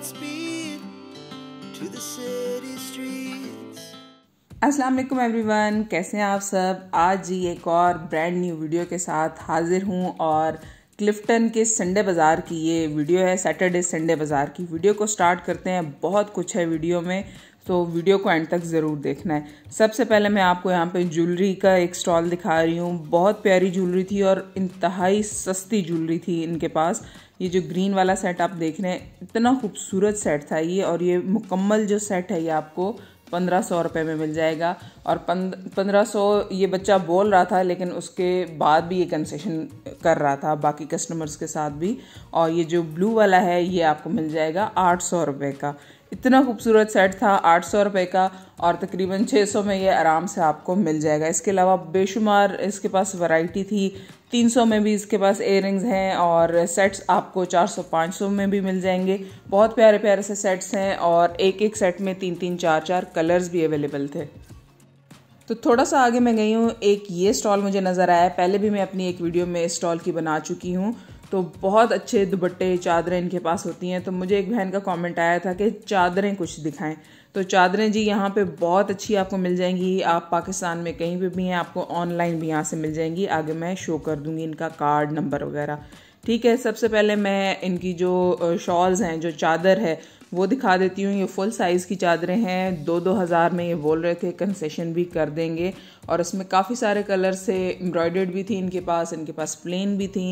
Godspeed to the city streets. अस्सलाम वालेकुम everyone कैसे हैं आप सब आज ही एक और ब्रांड न्यू वीडियो के साथ हाजिर हूँ और क्लिफ्टन के संडे बाज़ार की ये वीडियो है सैटरडे संडे बाज़ार की वीडियो को स्टार्ट करते हैं बहुत कुछ है वीडियो में तो वीडियो को एंड तक ज़रूर देखना है सबसे पहले मैं आपको यहाँ पे ज्वेलरी का एक स्टॉल दिखा रही हूँ बहुत प्यारी ज्वेलरी थी और इंतहाई सस्ती ज्वेलरी थी इनके पास ये जो ग्रीन वाला सेट आप देख रहे हैं इतना खूबसूरत सेट था ये और ये मुकम्मल जो सेट है ये आपको पंद्रह सौ रुपये में मिल जाएगा और पंद्रह सौ ये बच्चा बोल रहा था लेकिन उसके बाद भी ये कंसेशन कर रहा था बाकी कस्टमर्स के साथ भी और ये जो ब्लू वाला है ये आपको मिल जाएगा आठ सौ रुपये का इतना खूबसूरत सेट था आठ सौ रुपये का और तकरीबन छः सौ में ये आराम से आपको मिल जाएगा इसके अलावा बेशुमार इसके पास वैरायटी थी सौ में भी इसके पास एयर हैं और सेट्स आपको चार सौ पाँच सौ में भी मिल जाएंगे बहुत प्यारे प्यारे से सेट्स हैं और एक एक सेट में तीन तीन चार चार कलर्स भी अवेलेबल थे तो थोड़ा सा आगे मैं गई हूँ एक ये स्टॉल मुझे नज़र आया पहले भी मैं अपनी एक वीडियो में इस स्टॉल की बना चुकी हूँ तो बहुत अच्छे दुपट्टे चादरें इनके पास होती हैं तो मुझे एक बहन का कमेंट आया था कि चादरें कुछ दिखाएं तो चादरें जी यहाँ पे बहुत अच्छी आपको मिल जाएंगी आप पाकिस्तान में कहीं पे भी हैं आपको ऑनलाइन भी यहाँ से मिल जाएंगी आगे मैं शो कर दूँगी इनका कार्ड नंबर वगैरह ठीक है सबसे पहले मैं इनकी जो शॉल्स हैं जो चादर है वो दिखा देती हूँ ये फुल साइज़ की चादरें हैं दो दो हज़ार में ये बोल रहे थे कंसेशन भी कर देंगे और इसमें काफ़ी सारे कलर से एम्ब्रॉयडर्ड भी थी इनके पास इनके पास प्लेन भी थी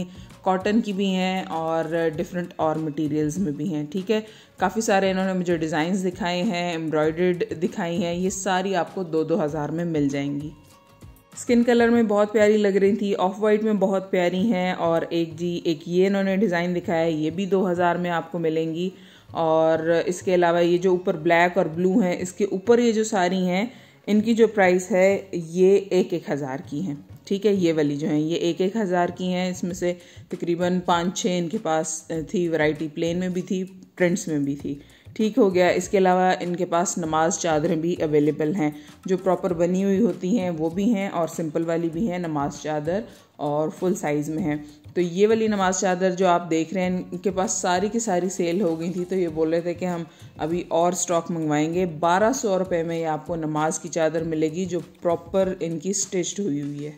कॉटन की भी हैं और डिफरेंट और मटेरियल्स में भी हैं ठीक है काफ़ी सारे इन्होंने मुझे डिज़ाइन दिखाए हैं एम्ब्रॉयडर्ड दिखाई हैं ये सारी आपको दो दो हज़ार में मिल जाएंगी स्किन कलर में बहुत प्यारी लग रही थी ऑफ वाइट में बहुत प्यारी हैं और एक जी एक ये इन्होंने डिज़ाइन दिखाया है ये भी 2000 में आपको मिलेंगी और इसके अलावा ये जो ऊपर ब्लैक और ब्लू हैं इसके ऊपर ये जो सारी हैं इनकी जो प्राइस है ये एक एक हज़ार की हैं ठीक है ये वाली जो हैं ये एक एक हज़ार की हैं इसमें से तकरीबन पाँच छः इनके पास थी वैरायटी प्लेन में भी थी ट्रेंड्स में भी थी ठीक हो गया इसके अलावा इनके पास नमाज चादरें भी अवेलेबल हैं जो प्रॉपर बनी हुई होती हैं वो भी हैं और सिंपल वाली भी हैं नमाज चादर और फुल साइज़ में हैं तो ये वाली नमाज चादर जो आप देख रहे हैं इनके पास सारी की सारी सेल हो गई थी तो ये बोल रहे थे कि हम अभी और स्टॉक मंगवाएंगे बारह सौ रुपये में ये आपको नमाज की चादर मिलेगी जो प्रॉपर इनकी स्टिच्ड हुई हुई है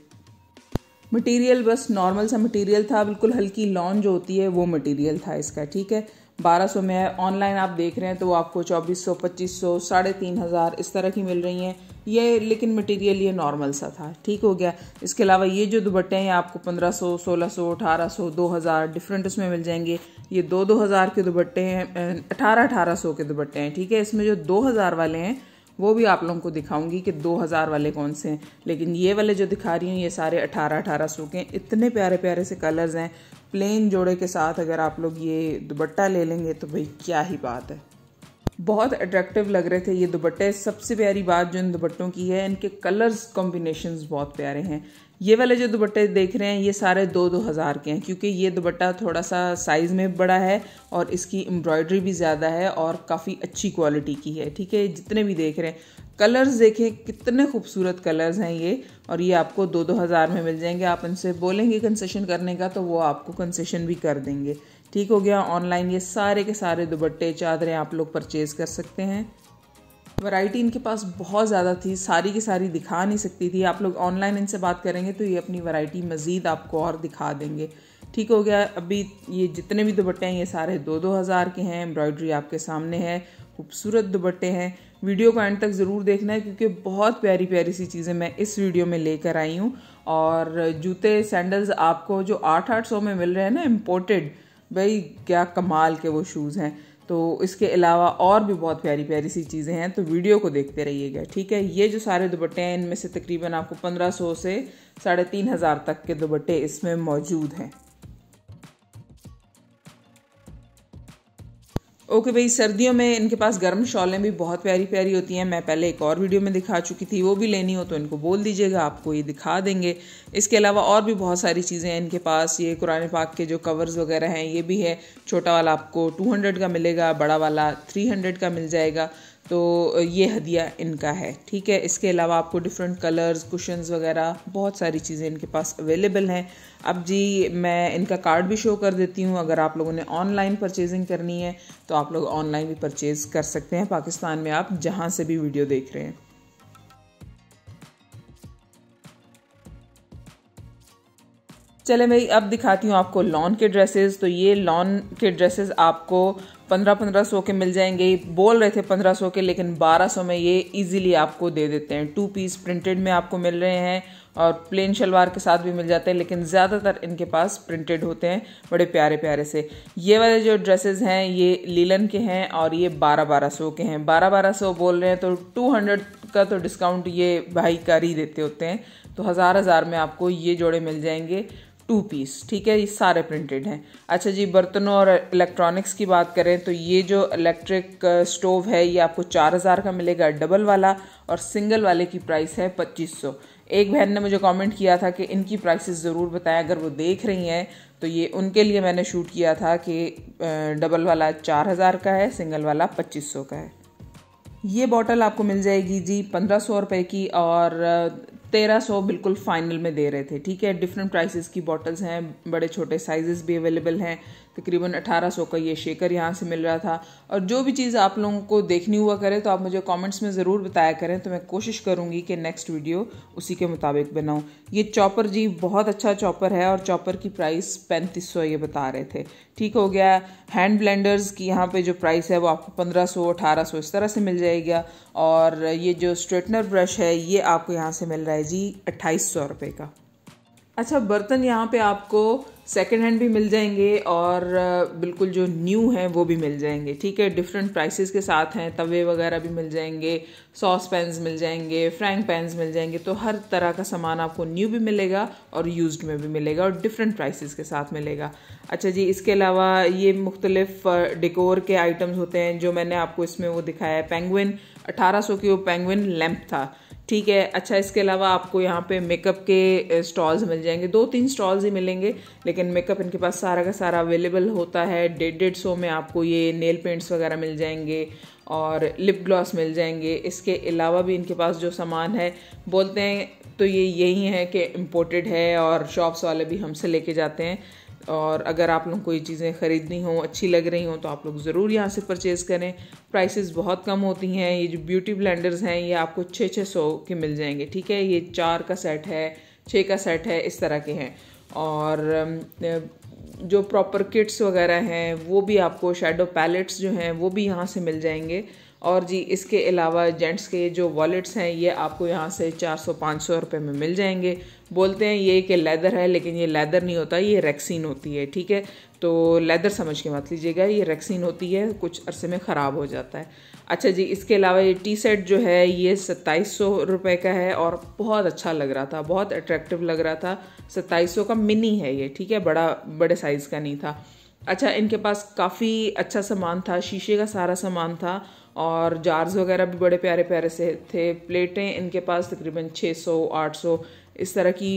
मटेरियल बस नॉर्मल सा मटेरियल था बिल्कुल हल्की लॉन जो होती है वो मटेरियल था इसका ठीक है बारह सौ में है ऑनलाइन आप देख रहे हैं तो आपको चौबीस सौ पच्चीस सौ साढ़े तीन हज़ार इस तरह की मिल रही हैं ये लेकिन मटेरियल ये नॉर्मल सा था ठीक हो गया इसके अलावा ये जो दुपट्टे हैं आपको पंद्रह सौ सौ सोलह अठारह सौ दो हजार डिफरेंट उसमें मिल जाएंगे ये दो दो हज़ार के दुपट्टे हैं अठारह अठारह सौ के दुपट्टे हैं ठीक है इसमें जो दो हज़ार वाले हैं वो भी आप लोगों को दिखाऊंगी कि दो हजार वाले कौन से हैं लेकिन ये वाले जो दिखा रही हूँ ये सारे अठारह अठारह सौ के इतने प्यारे प्यारे से कलर्स हैं प्लेन जोड़े के साथ अगर आप लोग ये दुपट्टा ले लेंगे तो भाई क्या ही बात है बहुत अट्रैक्टिव लग रहे थे ये दुपट्टे सबसे प्यारी बात जो इन दुपट्टों की है इनके कलर्स कॉम्बिनेशन बहुत प्यारे हैं ये वाले जो दुपट्टे देख रहे हैं ये सारे दो दो हज़ार के हैं क्योंकि ये दुपट्टा थोड़ा सा साइज़ में बड़ा है और इसकी एम्ब्रॉयडरी भी ज़्यादा है और काफ़ी अच्छी क्वालिटी की है ठीक है जितने भी देख रहे हैं कलर्स देखें कितने खूबसूरत कलर्स हैं ये और ये आपको दो दो हज़ार में मिल जाएंगे आप इनसे बोलेंगे कंसेशन करने का तो वो आपको कंसेशन भी कर देंगे ठीक हो गया ऑनलाइन ये सारे के सारे दुबट्टे चादरें आप लोग परचेज़ कर सकते हैं वैरायटी इनके पास बहुत ज़्यादा थी सारी की सारी दिखा नहीं सकती थी आप लोग ऑनलाइन इनसे बात करेंगे तो ये अपनी वैरायटी मज़ीद आपको और दिखा देंगे ठीक हो गया अभी ये जितने भी दुपट्टे हैं ये सारे दो दो हज़ार के हैं एम्ब्रॉयडरी आपके सामने है खूबसूरत दुपट्टे हैं वीडियो को एंड तक ज़रूर देखना है क्योंकि बहुत प्यारी प्यारी सी चीज़ें मैं इस वीडियो में लेकर आई हूँ और जूते सैंडल्स आपको जो आठ आठ सौ में मिल रहे हैं ना इम्पोर्टेड भाई क्या कमाल के वो शूज़ हैं तो इसके अलावा और भी बहुत प्यारी प्यारी सी चीज़ें हैं तो वीडियो को देखते रहिएगा ठीक है ये जो सारे दुपट्टे हैं इनमें से तकरीबन आपको पंद्रह सौ से साढ़े तीन हज़ार तक के दुपट्टे इसमें मौजूद हैं ओके भाई सर्दियों में इनके पास गर्म शॉलें भी बहुत प्यारी प्यारी होती हैं मैं पहले एक और वीडियो में दिखा चुकी थी वो भी लेनी हो तो इनको बोल दीजिएगा आपको ये दिखा देंगे इसके अलावा और भी बहुत सारी चीज़ें हैं इनके पास ये कुरान पाक के जो कवर्स वगैरह हैं ये भी है छोटा वाला आपको टू का मिलेगा बड़ा वाला थ्री का मिल जाएगा तो ये हदिया इनका है ठीक है इसके अलावा आपको डिफरेंट कलर्स कुशंस वगैरह बहुत सारी चीज़ें इनके पास अवेलेबल हैं अब जी मैं इनका कार्ड भी शो कर देती हूँ अगर आप लोगों ने ऑनलाइन परचेजिंग करनी है तो आप लोग ऑनलाइन भी परचेज़ कर सकते हैं पाकिस्तान में आप जहाँ से भी वीडियो देख रहे हैं चले भाई अब दिखाती हूँ आपको लॉन के ड्रेसेस तो ये लॉन के ड्रेसेस आपको पंद्रह पंद्रह सौ के मिल जाएंगे बोल रहे थे पंद्रह सौ के लेकिन बारह सौ में ये इजीली आपको दे देते हैं टू पीस प्रिंटेड में आपको मिल रहे हैं और प्लेन शलवार के साथ भी मिल जाते हैं लेकिन ज़्यादातर इनके पास प्रिंटेड होते हैं बड़े प्यारे प्यारे से ये वाले जो ड्रेसेस हैं ये लीलन के हैं और ये बारह बारह सौ के हैं बारह बारह सौ बोल रहे हैं तो टू हंड्रेड का तो डिस्काउंट ये भाई कर ही देते होते हैं तो हज़ार हज़ार में आपको ये जोड़े मिल जाएंगे टू पीस ठीक है ये सारे प्रिंटेड हैं अच्छा जी बर्तनों और इलेक्ट्रॉनिक्स की बात करें तो ये जो इलेक्ट्रिक स्टोव uh, है ये आपको चार हज़ार का मिलेगा डबल वाला और सिंगल वाले की प्राइस है पच्चीस सौ एक बहन ने मुझे कमेंट किया था कि इनकी प्राइसेस ज़रूर बताएं अगर वो देख रही हैं तो ये उनके लिए मैंने शूट किया था कि डबल uh, वाला चार हज़ार का है सिंगल वाला पच्चीस सौ का है ये बॉटल आपको मिल जाएगी जी पंद्रह सौ रुपये की और तेरह सौ बिल्कुल फाइनल में दे रहे थे ठीक है डिफरेंट प्राइसेस की बॉटल्स हैं बड़े छोटे साइजेस भी अवेलेबल हैं तकरीबन 1800 का ये शेकर यहाँ से मिल रहा था और जो भी चीज़ आप लोगों को देखनी हुआ करे तो आप मुझे कमेंट्स में ज़रूर बताया करें तो मैं कोशिश करूँगी कि नेक्स्ट वीडियो उसी के मुताबिक बनाऊँ ये चॉपर जी बहुत अच्छा चॉपर है और चॉपर की प्राइस पैंतीस ये बता रहे थे ठीक हो गया हैंड ब्लेंडर्स की यहाँ पर जो प्राइस है वो आपको पंद्रह सौ इस तरह से मिल जाएगा और ये जो स्ट्रेटनर ब्रश है ये आपको यहाँ से मिल रहा है जी अट्ठाईस सौ रुपये का अच्छा बर्तन यहाँ पे आपको सेकेंड हैंड भी मिल जाएंगे और बिल्कुल जो न्यू हैं वो भी मिल जाएंगे ठीक है डिफरेंट प्राइसेस के साथ हैं तवे वगैरह भी मिल जाएंगे सॉस पैंस मिल जाएंगे फ्रैंक पैंस मिल जाएंगे तो हर तरह का सामान आपको न्यू भी मिलेगा और यूज्ड में भी मिलेगा और डिफरेंट प्राइसेस के साथ मिलेगा अच्छा जी इसके अलावा ये मुख्तलिफ डिकोर के आइटम्स होते हैं जो मैंने आपको इसमें वो दिखाया है पेंगुइन सौ की वो पेंगुइन लैम्प था ठीक है अच्छा इसके अलावा आपको यहाँ पे मेकअप के स्टॉल्स मिल जाएंगे दो तीन स्टॉल्स ही मिलेंगे लेकिन मेकअप इनके पास सारा का सारा अवेलेबल होता है डेढ़ डेढ़ सौ में आपको ये नेल पेंट्स वगैरह मिल जाएंगे और लिप ग्लॉस मिल जाएंगे इसके अलावा भी इनके पास जो सामान है बोलते हैं तो ये यही है कि इम्पोर्टेड है और शॉप्स वाले भी हमसे लेके जाते हैं और अगर आप लोग कोई चीज़ें ख़रीदनी हो अच्छी लग रही हो तो आप लोग ज़रूर यहाँ से परचेज़ करें प्राइसेस बहुत कम होती हैं ये जो ब्यूटी ब्लेंडर्स हैं ये आपको छः छः सौ के मिल जाएंगे ठीक है ये चार का सेट है छः का सेट है इस तरह के हैं और जो प्रॉपर किट्स वगैरह हैं वो भी आपको शेडो पैलेट्स जो हैं वो भी यहाँ से मिल जाएंगे और जी इसके अलावा जेंट्स के जो वॉलेट्स हैं ये आपको यहाँ से 400-500 रुपए में मिल जाएंगे बोलते हैं ये कि लेदर है लेकिन ये लेदर नहीं होता ये रैक्सीन होती है ठीक है तो लेदर समझ के मत लीजिएगा ये रैक्सीन होती है कुछ अरसे में ख़राब हो जाता है अच्छा जी इसके अलावा ये टी सेट जो है ये सत्ताईस सौ रुपये का है और बहुत अच्छा लग रहा था बहुत अट्रैक्टिव लग रहा था सत्ताईस सौ का मिनी है ये ठीक है बड़ा बड़े साइज़ का नहीं था अच्छा इनके पास काफ़ी अच्छा सामान था शीशे का सारा सामान था और जार्स वगैरह भी बड़े प्यारे प्यारे से थे प्लेटें इनके पास तकरीबन 600 800 इस तरह की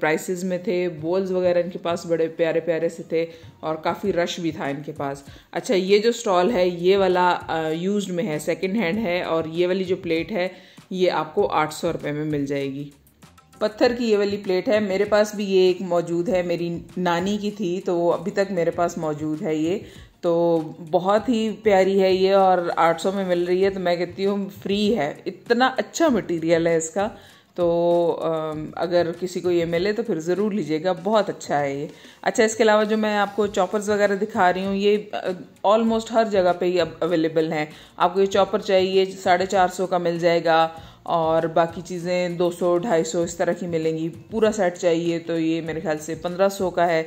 प्राइसेस में थे बोल्स वगैरह इनके पास बड़े प्यारे प्यारे से थे और काफ़ी रश भी था इनके पास अच्छा ये जो स्टॉल है ये वाला यूज में है सेकेंड हैंड है और ये वाली जो प्लेट है ये आपको आठ सौ रुपये में मिल जाएगी पत्थर की ये वाली प्लेट है मेरे पास भी ये एक मौजूद है मेरी नानी की थी तो वो अभी तक मेरे पास मौजूद है ये तो बहुत ही प्यारी है ये और 800 में मिल रही है तो मैं कहती हूँ फ्री है इतना अच्छा मटेरियल है इसका तो अगर किसी को ये मिले तो फिर ज़रूर लीजिएगा बहुत अच्छा है ये अच्छा इसके अलावा जो मैं आपको चॉपर्स वगैरह दिखा रही हूँ ये ऑलमोस्ट हर जगह पे ही अब अवेलेबल हैं आपको ये चॉपर चाहिए साढ़े चार सौ का मिल जाएगा और बाकी चीज़ें 200 250 इस तरह की मिलेंगी पूरा सेट चाहिए तो ये मेरे ख्याल से 1500 का है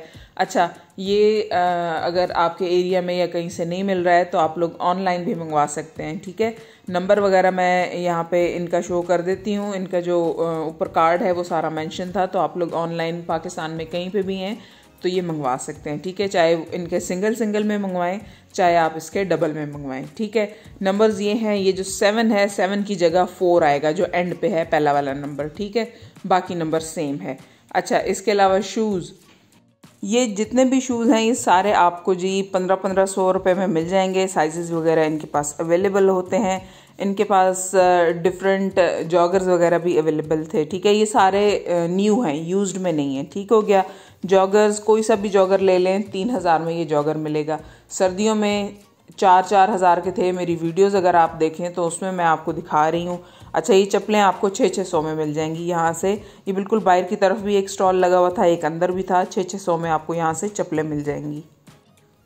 अच्छा ये आ, अगर आपके एरिया में या कहीं से नहीं मिल रहा है तो आप लोग ऑनलाइन भी मंगवा सकते हैं ठीक है नंबर वगैरह मैं यहाँ पे इनका शो कर देती हूँ इनका जो ऊपर कार्ड है वो सारा मेंशन था तो आप लोग ऑनलाइन पाकिस्तान में कहीं पे भी हैं तो ये मंगवा सकते हैं ठीक है चाहे इनके सिंगल सिंगल में मंगवाएं चाहे आप इसके डबल में मंगवाएं ठीक है नंबर्स ये हैं ये जो सेवन है सेवन की जगह फोर आएगा जो एंड पे है पहला वाला नंबर ठीक है बाकी नंबर सेम है अच्छा इसके अलावा शूज़ ये जितने भी शूज़ हैं ये सारे आपको जी पंद्रह पंद्रह सौ रुपये में मिल जाएंगे साइज़ वगैरह इनके पास अवेलेबल होते हैं इनके पास डिफरेंट जॉगर्स वगैरह भी अवेलेबल थे ठीक है ये सारे न्यू हैं यूज्ड में नहीं है ठीक हो गया जॉगर्स कोई सा भी जॉगर ले लें तीन हज़ार में ये जॉगर मिलेगा सर्दियों में चार चार हज़ार के थे मेरी वीडियोस अगर आप देखें तो उसमें मैं आपको दिखा रही हूँ अच्छा ये चप्पलें आपको छः छः सौ में मिल जाएंगी यहाँ से ये बिल्कुल बाहर की तरफ भी एक स्टॉल लगा हुआ था एक अंदर भी था छः छः सौ में आपको यहाँ से चप्पलें मिल जाएंगी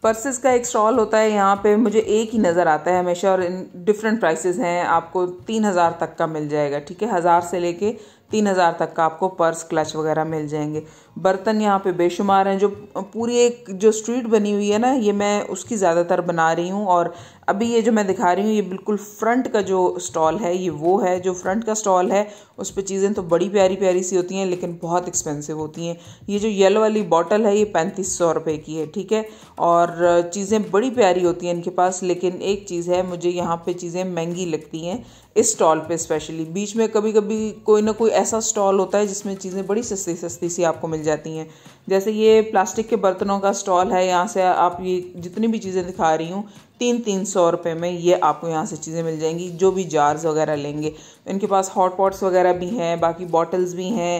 पर्सेस का एक स्टॉल होता है यहाँ पे मुझे एक ही नज़र आता है हमेशा और इन डिफरेंट प्राइसेस हैं आपको तीन हज़ार तक का मिल जाएगा ठीक है हज़ार से लेके तीन हज़ार तक का आपको पर्स क्लच वगैरह मिल जाएंगे बर्तन यहाँ पे बेशुमार हैं जो पूरी एक जो स्ट्रीट बनी हुई है ना ये मैं उसकी ज़्यादातर बना रही हूँ और अभी ये जो मैं दिखा रही हूँ ये बिल्कुल फ्रंट का जो स्टॉल है ये वो है जो फ्रंट का स्टॉल है उस पर चीज़ें तो बड़ी प्यारी प्यारी सी होती हैं लेकिन बहुत एक्सपेंसिव होती हैं ये जो येलो वाली बॉटल है ये पैंतीस सौ रुपये की है ठीक है और चीज़ें बड़ी प्यारी होती हैं इनके पास लेकिन एक चीज़ है मुझे यहाँ पर चीज़ें महंगी लगती हैं इस स्टॉल पर स्पेशली बीच में कभी कभी कोई ना कोई ऐसा स्टॉल होता है जिसमें चीज़ें बड़ी सस्ती सस्ती सी आपको मिल जाती हैं जैसे ये प्लास्टिक के बर्तनों का स्टॉल है यहाँ से आप ये जितनी भी चीज़ें दिखा रही हूँ तीन तीन सौ रुपये में ये आपको यहाँ से चीज़ें मिल जाएंगी जो भी जार्स वगैरह लेंगे इनके पास हॉट पॉट्स वगैरह भी हैं बाकी बॉटल्स भी हैं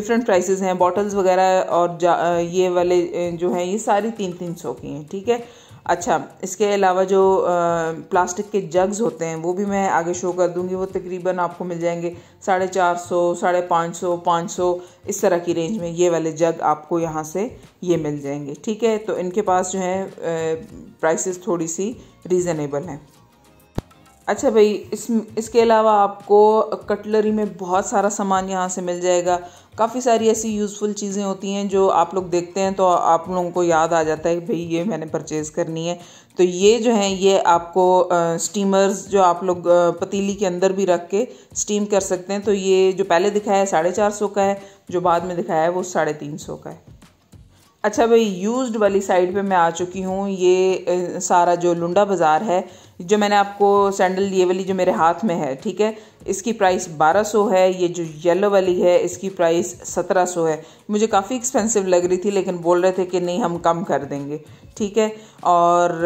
डिफरेंट प्राइसेस हैं बॉटल्स वगैरह और ये वाले जो हैं ये सारी तीन तीन सौ की हैं ठीक है अच्छा इसके अलावा जो प्लास्टिक के जग्स होते हैं वो भी मैं आगे शो कर दूंगी वो तकरीबन आपको मिल जाएंगे साढ़े चार सौ साढ़े पाँच सौ पाँच सौ इस तरह की रेंज में ये वाले जग आपको यहाँ से ये मिल जाएंगे ठीक है तो इनके पास जो है प्राइसेस थोड़ी सी रीज़नेबल हैं अच्छा भाई इस इसके अलावा आपको कटलरी में बहुत सारा सामान यहाँ से मिल जाएगा काफ़ी सारी ऐसी यूज़फुल चीज़ें होती हैं जो आप लोग देखते हैं तो आप लोगों को याद आ जाता है कि भाई ये मैंने परचेज़ करनी है तो ये जो है ये आपको स्टीमर्स जो आप लोग पतीली के अंदर भी रख के स्टीम कर सकते हैं तो ये जो पहले दिखाया है साढ़े चार सौ का है जो बाद में दिखाया है वो साढ़े तीन सौ का है अच्छा भाई यूज्ड वाली साइड पे मैं आ चुकी हूँ ये सारा जो लुंडा बाज़ार है जो मैंने आपको सैंडल ये वाली जो मेरे हाथ में है ठीक है इसकी प्राइस 1200 है ये जो येलो वाली है इसकी प्राइस 1700 है मुझे काफ़ी एक्सपेंसिव लग रही थी लेकिन बोल रहे थे कि नहीं हम कम कर देंगे ठीक है और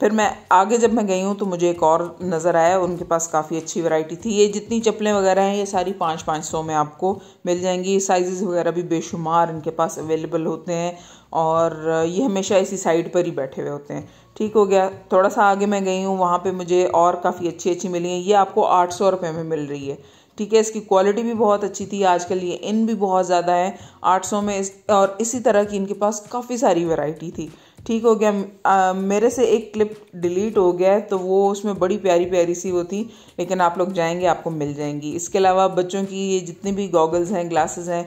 फिर मैं आगे जब मैं गई हूँ तो मुझे एक और नज़र आया उनके पास काफ़ी अच्छी वैरायटी थी ये जितनी चप्पलें वगैरह हैं ये सारी पाँच पाँच सौ में आपको मिल जाएंगी साइज़ वगैरह भी बेशुमार इनके पास अवेलेबल होते हैं और ये हमेशा इसी साइड पर ही बैठे हुए होते हैं ठीक हो गया थोड़ा सा आगे मैं गई हूँ वहाँ पे मुझे और काफ़ी अच्छी अच्छी मिली हैं ये आपको आठ सौ रुपये में मिल रही है ठीक है इसकी क्वालिटी भी बहुत अच्छी थी आजकल ये इन भी बहुत ज़्यादा है आठ सौ में इस और इसी तरह की इनके पास काफ़ी सारी वैरायटी थी ठीक हो गया आ, मेरे से एक क्लिप डिलीट हो गया है तो वो उसमें बड़ी प्यारी प्यारी सी वो थी लेकिन आप लोग जाएंगे आपको मिल जाएंगी इसके अलावा बच्चों की ये जितनी भी गॉगल्स हैं ग्लासेस हैं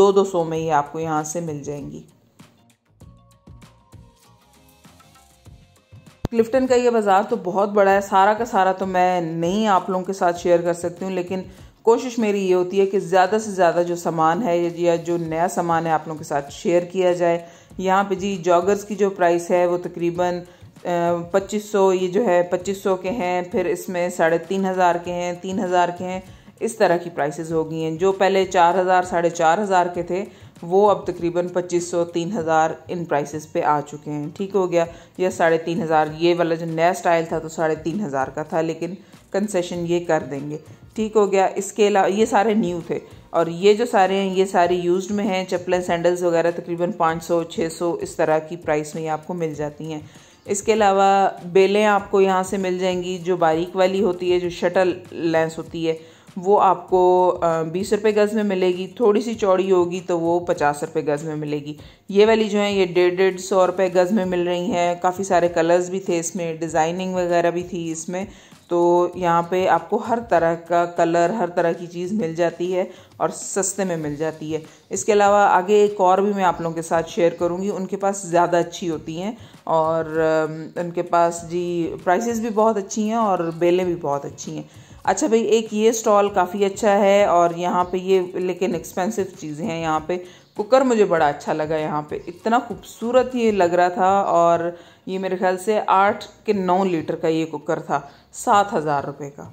दो दो सौ में ही आपको यहाँ से मिल जाएंगी क्लिफ्टन का ये बाज़ार तो बहुत बड़ा है सारा का सारा तो मैं नहीं आप लोगों के साथ शेयर कर सकती हूँ लेकिन कोशिश मेरी ये होती है कि ज़्यादा से ज़्यादा जो सामान है या जो नया सामान है आप लोगों के साथ शेयर किया जाए यहाँ पे जी जॉगर्स की जो प्राइस है वो तकरीबन पच्चीस सौ ये जो है पच्चीस सौ के हैं फिर इसमें साढ़े तीन हज़ार के हैं तीन हज़ार के हैं इस तरह की प्राइसेस हो गई हैं जो पहले चार हज़ार साढ़े चार हज़ार के थे वो अब तकरीबन 2500 3000 इन प्राइसेस पे आ चुके हैं ठीक हो गया या साढ़े तीन हज़ार ये वाला जो नया स्टाइल था तो साढ़े तीन हज़ार का था लेकिन कंसेशन ये कर देंगे ठीक हो गया इसके अलावा ये सारे न्यू थे और ये जो सारे हैं ये सारे यूज्ड में हैं चप्पलें सैंडल्स वगैरह तकरीबन 500 600 इस तरह की प्राइस में ये आपको मिल जाती हैं इसके अलावा बेलें आपको यहाँ से मिल जाएंगी जो बारीक वाली होती है जो शटल लेंस होती है वो आपको बीस रुपये गज़ में मिलेगी थोड़ी सी चौड़ी होगी तो वो पचास रुपये गज़ में मिलेगी ये वाली जो है ये डेढ़ डेढ़ सौ रुपये गज़ में मिल रही हैं काफ़ी सारे कलर्स भी थे इसमें डिज़ाइनिंग वगैरह भी थी इसमें तो यहाँ पे आपको हर तरह का कलर हर तरह की चीज़ मिल जाती है और सस्ते में मिल जाती है इसके अलावा आगे एक और भी मैं आप लोगों के साथ शेयर करूँगी उनके पास ज़्यादा अच्छी होती हैं और उनके पास जी प्राइसेस भी बहुत अच्छी हैं और बेलें भी बहुत अच्छी हैं अच्छा भाई एक ये स्टॉल काफ़ी अच्छा है और यहाँ पे ये लेकिन एक्सपेंसिव चीज़ें हैं यहाँ पे कुकर मुझे बड़ा अच्छा लगा यहाँ पे इतना खूबसूरत ये लग रहा था और ये मेरे ख्याल से आठ के नौ लीटर का ये कुकर था सात हज़ार रुपये का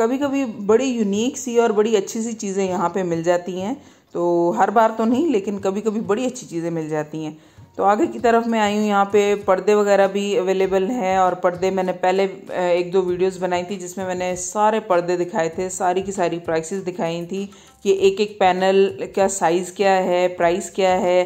कभी कभी बड़ी यूनिक सी और बड़ी अच्छी सी चीज़ें यहाँ पे मिल जाती हैं तो हर बार तो नहीं लेकिन कभी कभी बड़ी अच्छी चीज़ें मिल जाती हैं तो आगे की तरफ मैं आई हूँ यहाँ पे पर्दे वगैरह भी अवेलेबल हैं और पर्दे मैंने पहले एक दो वीडियोस बनाई थी जिसमें मैंने सारे पर्दे दिखाए थे सारी की सारी प्राइसेस दिखाई थी कि एक एक पैनल का साइज़ क्या है प्राइस क्या है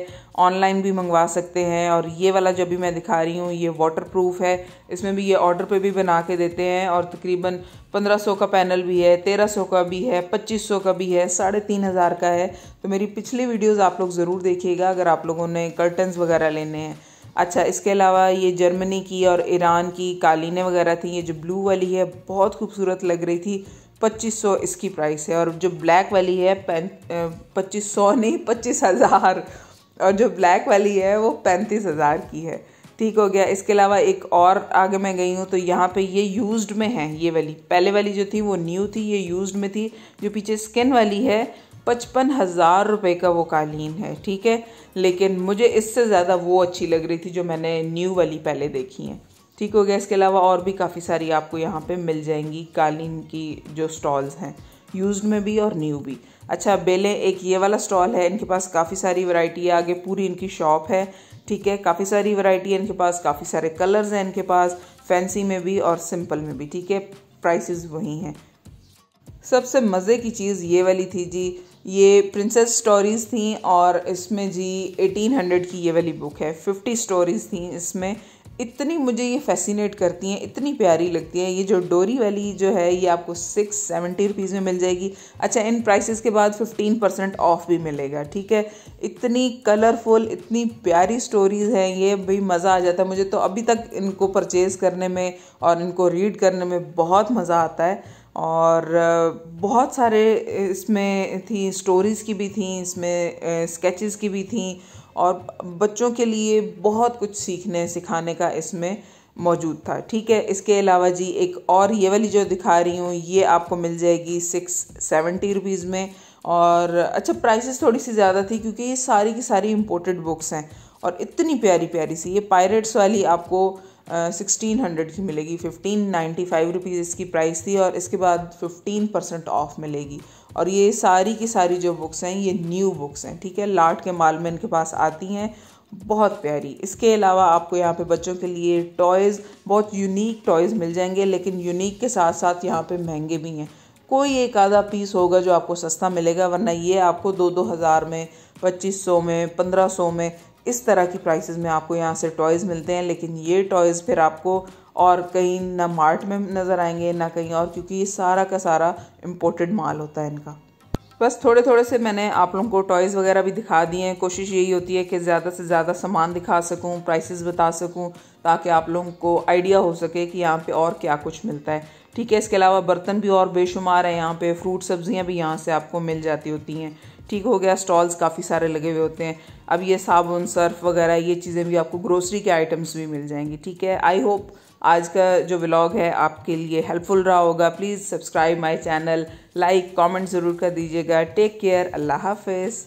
ऑनलाइन भी मंगवा सकते हैं और ये वाला जो भी मैं दिखा रही हूँ ये वाटर प्रूफ है इसमें भी ये ऑर्डर पे भी बना के देते हैं और तकरीबन 1500 का पैनल भी है 1300 का भी है 2500 का भी है साढ़े तीन हज़ार का है तो मेरी पिछली वीडियोस आप लोग ज़रूर देखिएगा अगर आप लोगों ने कर्टन्स वगैरह लेने हैं अच्छा इसके अलावा ये जर्मनी की और ईरान की कालीने वगैरह थी ये जो ब्लू वाली है बहुत खूबसूरत लग रही थी पच्चीस सौ इसकी प्राइस है और जो ब्लैक वाली है पच्चीस सौ नहीं पच्चीस हज़ार और जो ब्लैक वाली है वो पैंतीस हज़ार की है ठीक हो गया इसके अलावा एक और आगे मैं गई हूँ तो यहाँ पे ये यूज्ड में है ये वाली पहले वाली जो थी वो न्यू थी ये यूज्ड में थी जो पीछे स्किन वाली है पचपन हज़ार रुपये का वो कालीन है ठीक है लेकिन मुझे इससे ज़्यादा वो अच्छी लग रही थी जो मैंने न्यू वाली पहले देखी है ठीक हो गया इसके अलावा और भी काफ़ी सारी आपको यहाँ पे मिल जाएंगी कालीन की जो स्टॉल्स हैं यूज्ड में भी और न्यू भी अच्छा बेले एक ये वाला स्टॉल है इनके पास काफ़ी सारी वैरायटी है आगे पूरी इनकी शॉप है ठीक है काफ़ी सारी वैरायटी है इनके पास काफ़ी सारे कलर्स हैं इनके पास फैंसी में भी और सिंपल में भी ठीक है प्राइसेस वही हैं सबसे मज़े की चीज़ ये वाली थी जी ये प्रिंसेस स्टोरीज़ थी और इसमें जी 1800 की ये वाली बुक है 50 स्टोरीज़ थी इसमें इतनी मुझे ये फैसिनेट करती हैं इतनी प्यारी लगती हैं ये जो डोरी वाली जो है ये आपको सिक्स सेवेंटी रुपीज़ में मिल जाएगी अच्छा इन प्राइसेस के बाद फिफ्टीन परसेंट ऑफ भी मिलेगा ठीक है इतनी कलरफुल इतनी प्यारी स्टोरीज़ हैं ये भी मज़ा आ जाता है मुझे तो अभी तक इनको परचेज़ करने में और इनको रीड करने में बहुत मज़ा आता है और बहुत सारे इसमें थी स्टोरीज़ की भी थी इसमें स्केचेस की भी थी और बच्चों के लिए बहुत कुछ सीखने सिखाने का इसमें मौजूद था ठीक है इसके अलावा जी एक और ये वाली जो दिखा रही हूँ ये आपको मिल जाएगी सिक्स सेवेंटी रुपीज़ में और अच्छा प्राइसेस थोड़ी सी ज़्यादा थी क्योंकि ये सारी की सारी इम्पोर्टेड बुक्स हैं और इतनी प्यारी प्यारी सी ये पायरेट्स वाली आपको सिक्सटीन हंड्रेड की मिलेगी फिफ्टीन नाइन्टी फाइव रुपीज़ इसकी प्राइस थी और इसके बाद फिफ्टीन परसेंट ऑफ मिलेगी और ये सारी की सारी जो बुक्स हैं ये न्यू बुक्स हैं ठीक है लाट के माल में इनके पास आती हैं बहुत प्यारी इसके अलावा आपको यहाँ पे बच्चों के लिए टॉयज़ बहुत यूनिक टॉयज़ मिल जाएंगे लेकिन यूनिक के साथ साथ यहाँ पे महंगे भी हैं कोई एक आधा पीस होगा जो आपको सस्ता मिलेगा वरना ये आपको दो दो हज़ार में पच्चीस सौ में पंद्रह सौ में इस तरह की प्राइसेस में आपको यहाँ से टॉयज़ मिलते हैं लेकिन ये टॉयज़ फिर आपको और कहीं ना मार्ट में नज़र आएंगे ना कहीं और क्योंकि ये सारा का सारा इम्पोर्टेड माल होता है इनका बस थोड़े थोड़े से मैंने आप लोगों को टॉयज़ वगैरह भी दिखा दिए हैं कोशिश यही होती है कि ज़्यादा से ज़्यादा सामान दिखा सकूँ प्राइसेस बता सकूँ ताकि आप लोगों को आइडिया हो सके कि यहाँ पे और क्या कुछ मिलता है ठीक है इसके अलावा बर्तन भी और बेशुमार है यहाँ पे फ्रूट सब्ज़ियाँ भी यहाँ से आपको मिल जाती होती हैं ठीक हो गया स्टॉल्स काफ़ी सारे लगे हुए होते हैं अब ये साबुन सर्फ वगैरह ये चीज़ें भी आपको ग्रोसरी के आइटम्स भी मिल जाएंगी ठीक है आई होप आज का जो व्लॉग है आपके लिए हेल्पफुल रहा होगा please subscribe my channel like comment ज़रूर कर दीजिएगा टेक केयर अल्लाह हाफिज़